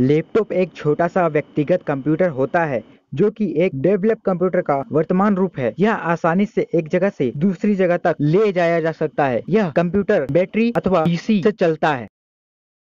laptop एक छोटा सा व्यक्तिगत कंप्यूटर होता है जो कि एक डेवलप कंप्यूटर का वर्तमान रूप है यह आसानी से एक जगह से दूसरी जगह तक ले जाया जा सकता है यह कंप्यूटर बैटरी अथवा पीसी से चलता है